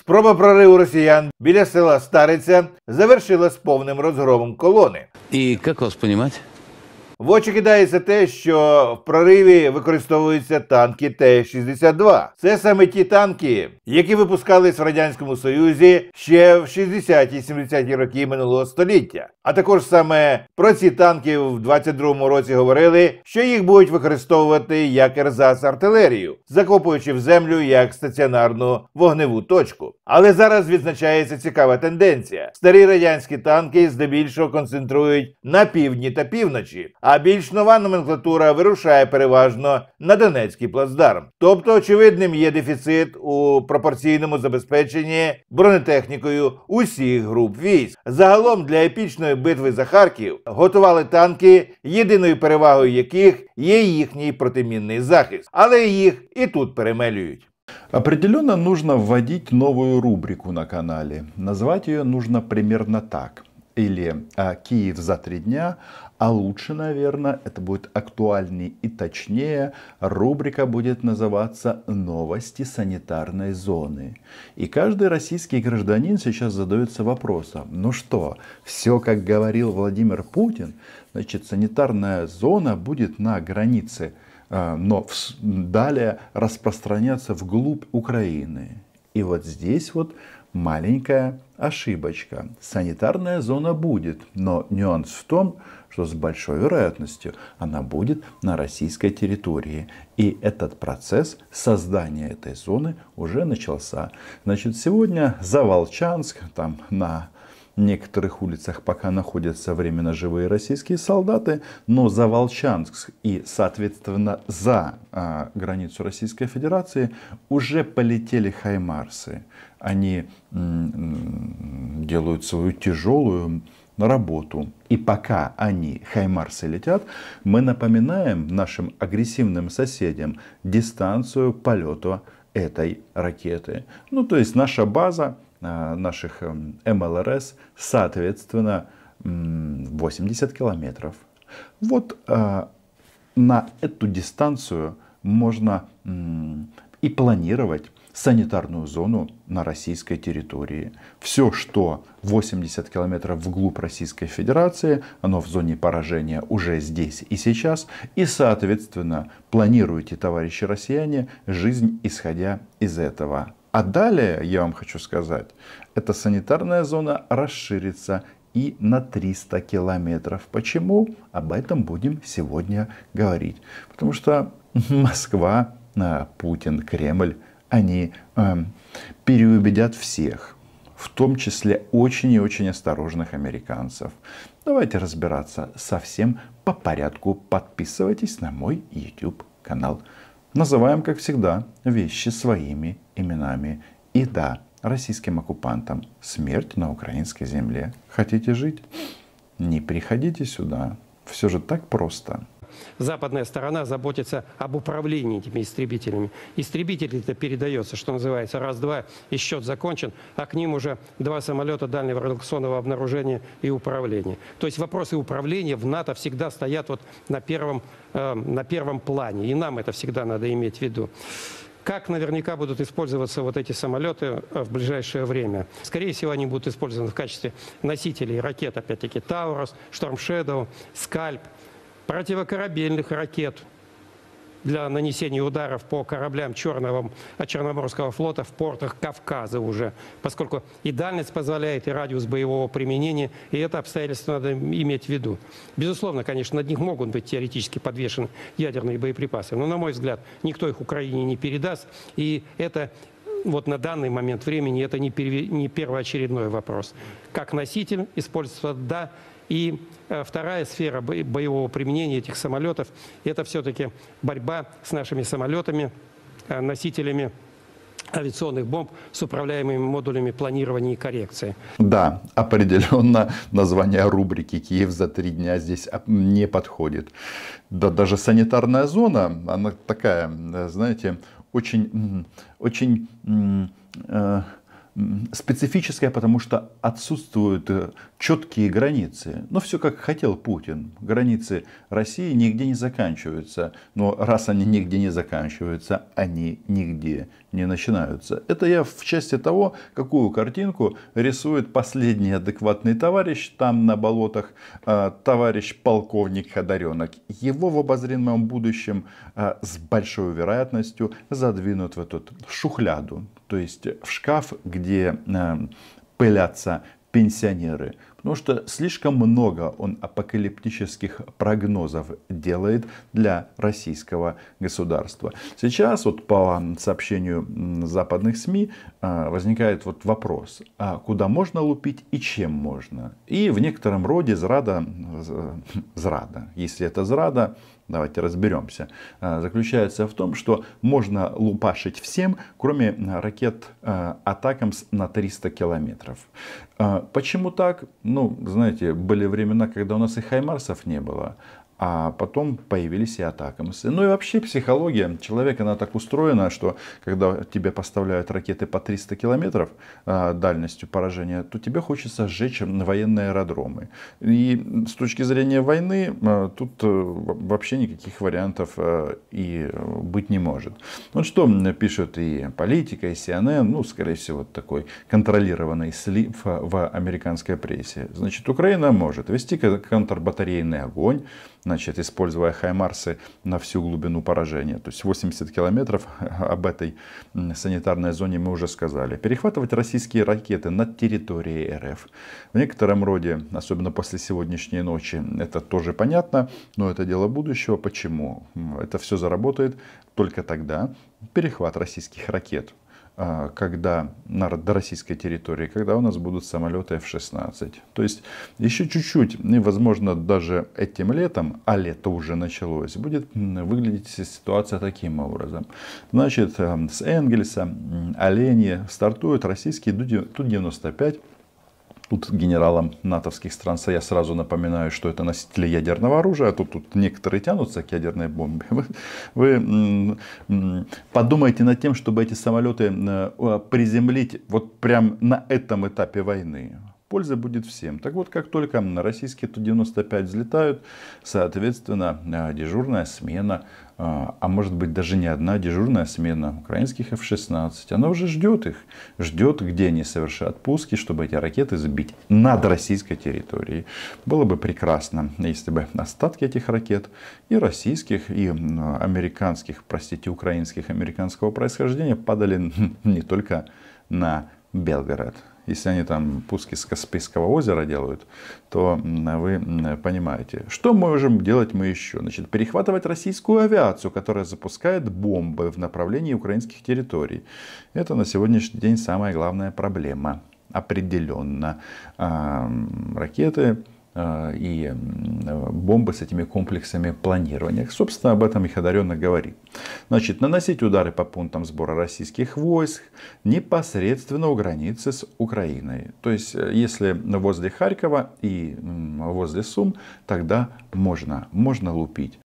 Спроба прориву росіян біля села Стариця завершилась повним розгромом колони. І як вас розуміти? В очі кидається те, що в прориві використовуються танки Т-62. Це саме ті танки, які випускались в радянському союзі ще в 60-70-ті роки минулого століття. А також саме про ці танки в 22-му році говорили, що їх будуть використовувати як ерзац артилерію, закопуючи в землю як стаціонарну вогневу точку. Але зараз відзначається цікава тенденція: старі радянські танки здебільшого концентрують на півдні та півночі а більш нова номенклатура вирушає переважно на Донецький плацдарм. Тобто, очевидним є дефіцит у пропорційному забезпеченні бронетехнікою усіх груп військ. Загалом для епічної битви за Харків готували танки, єдиною перевагою яких є їхній протимінний захист, але їх і тут перемелюють. Определенно нужно вводить новую рубрику на канале. Назвать ее нужно примерно так. или а, Киев за три дня, а лучше, наверное, это будет актуальней и точнее. Рубрика будет называться «Новости санитарной зоны». И каждый российский гражданин сейчас задается вопросом, ну что, все, как говорил Владимир Путин, значит, санитарная зона будет на границе, а, но далее распространяться вглубь Украины. И вот здесь вот маленькая ошибочка. Санитарная зона будет, но нюанс в том, что с большой вероятностью она будет на российской территории. И этот процесс создания этой зоны уже начался. Значит, сегодня за Волчанск, там на некоторых улицах пока находятся временно живые российские солдаты, но за Волчанск и, соответственно, за а, границу Российской Федерации уже полетели хаймарсы. Они делают свою тяжелую работу. И пока они, хаймарсы, летят, мы напоминаем нашим агрессивным соседям дистанцию полета этой ракеты. Ну, то есть наша база Э, наших эм, МЛРС, соответственно, 80 километров. Вот э, на эту дистанцию можно и планировать санитарную зону на российской территории. Все, что 80 километров вглубь Российской Федерации, оно в зоне поражения уже здесь и сейчас. И, соответственно, планируйте, товарищи россияне, жизнь исходя из этого. А далее, я вам хочу сказать, эта санитарная зона расширится и на 300 километров. Почему? Об этом будем сегодня говорить. Потому что Москва, а, Путин, Кремль, они э, переубедят всех, в том числе очень и очень осторожных американцев. Давайте разбираться совсем по порядку. Подписывайтесь на мой YouTube канал. Называем, как всегда, вещи своими именами. И да, российским оккупантам смерть на украинской земле. Хотите жить? Не приходите сюда. Все же так просто западная сторона заботится об управлении этими истребителями. Истребитель это передается, что называется, раз-два, и счет закончен, а к ним уже два самолета дальнего радиационного обнаружения и управления. То есть вопросы управления в НАТО всегда стоят вот на первом, э, на первом плане, и нам это всегда надо иметь в виду как наверняка будут использоваться вот эти самолеты э, в ближайшее время. Скорее всего, они будут использованы в качестве носителей ракет, опять-таки, Таурус, Шторм Шэдоу, Скальп, противокорабельных ракет для нанесения ударов по кораблям Черного, а, Черноморского флота в портах Кавказа уже, поскольку и дальность позволяет, и радиус боевого применения, и это обстоятельство надо иметь в виду. Безусловно, конечно, над них могут быть теоретически подвешены ядерные боеприпасы, но, на мой взгляд, никто их Украине не передаст, и это вот на данный момент времени это не, перв... не первоочередной вопрос. Как носитель использоваться, да, и э, вторая сфера боевого применения этих самолетов – это все-таки борьба с нашими самолетами, э, носителями авиационных бомб с управляемыми модулями планирования и коррекции. Да, определенно название рубрики «Киев за три дня» здесь а, не подходит. Да, даже санитарная зона, она такая, э, знаете, очень, очень специфическая, потому что отсутствуют э, четкие границы. Но ну, все как хотел Путин. Границы России нигде не заканчиваются. Но раз они нигде не заканчиваются, они нигде не начинаются. Это я в части того, какую картинку рисует последний адекватный товарищ там на болотах, э, товарищ полковник Ходоренок. Его в обозримом будущем э, с большой вероятностью задвинут в эту шухляду то есть в шкаф, где э, пылятся пенсионеры. Потому что слишком много он апокалиптических прогнозов делает для российского государства. Сейчас вот по сообщению западных СМИ э, возникает вот вопрос, а куда можно лупить и чем можно? И в некотором роде зрада, э, зрада, если это зрада, давайте разберемся, э, заключается в том, что можно лупашить всем, кроме э, ракет э, Атакамс на 300 километров. Почему так? Ну, знаете, были времена, когда у нас и Хаймарсов не было, а потом появились и атака МС. Ну и вообще психология человека, она так устроена, что когда тебе поставляют ракеты по 300 километров а, дальностью поражения, то тебе хочется сжечь военные аэродромы. И с точки зрения войны а, тут э, вообще никаких вариантов э, и быть не может. Вот что пишут и политика, и CNN, ну, скорее всего, такой контролированный слив а, в американской прессе. Значит, Украина может вести контрбатарейный огонь, значит, используя хаймарсы на всю глубину поражения. То есть 80 километров об этой санитарной зоне мы уже сказали. Перехватывать российские ракеты над территорией РФ. В некотором роде, особенно после сегодняшней ночи, это тоже понятно, но это дело будущего. Почему? Это все заработает только тогда перехват российских ракет. А, когда на российской территории, когда у нас будут самолеты F-16. То есть еще чуть-чуть, и возможно даже этим летом, а лето уже началось, будет выглядеть ситуация таким образом. Значит, эм, с Энгельса, Олени стартуют российские Ту-95 Тут генералам натовских стран я сразу напоминаю, что это носители ядерного оружия, а тут, тут некоторые тянутся к ядерной бомбе. Вы, вы подумайте над тем, чтобы эти самолеты э, приземлить вот прямо на этом этапе войны. Польза будет всем. Так вот, как только на российские Ту-95 взлетают, соответственно, э, дежурная смена, э, а может быть даже не одна дежурная смена украинских F-16, она уже ждет их. Ждет, где они совершат пуски, чтобы эти ракеты сбить над российской территорией. Было бы прекрасно, если бы остатки этих ракет и российских, и американских, простите, украинских, американского происхождения падали не только на Белгород если они там пуски с Каспийского озера делают, то вы понимаете. Что можем делать мы еще? Значит, перехватывать российскую авиацию, которая запускает бомбы в направлении украинских территорий. Это на сегодняшний день самая главная проблема. Определенно. Ракеты Э, и бомбы с этими комплексами планирования. Собственно, об этом их одаренно говорит. Значит, наносить удары по пунктам сбора российских войск непосредственно у границы с Украиной. То есть, э, если возле Харькова и возле Сум, тогда можно, можно лупить.